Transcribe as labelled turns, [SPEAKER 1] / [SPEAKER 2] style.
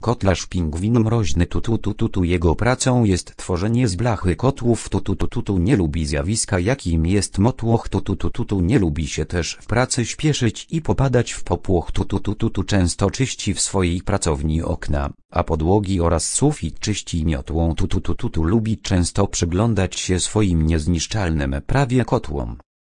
[SPEAKER 1] Kotlarz pingwin mroźny tutu tutu tu, tu, jego pracą jest tworzenie z blachy kotłów tutu tutu tu, tu, nie lubi zjawiska jakim jest motłoch tutu tutu tu, nie lubi się też w pracy śpieszyć i popadać w popłoch tutu tutu tu, często czyści w swojej pracowni okna, a podłogi oraz sufit czyści miotłą tutu tutu tu, lubi często przyglądać się swoim niezniszczalnym prawie kotłom.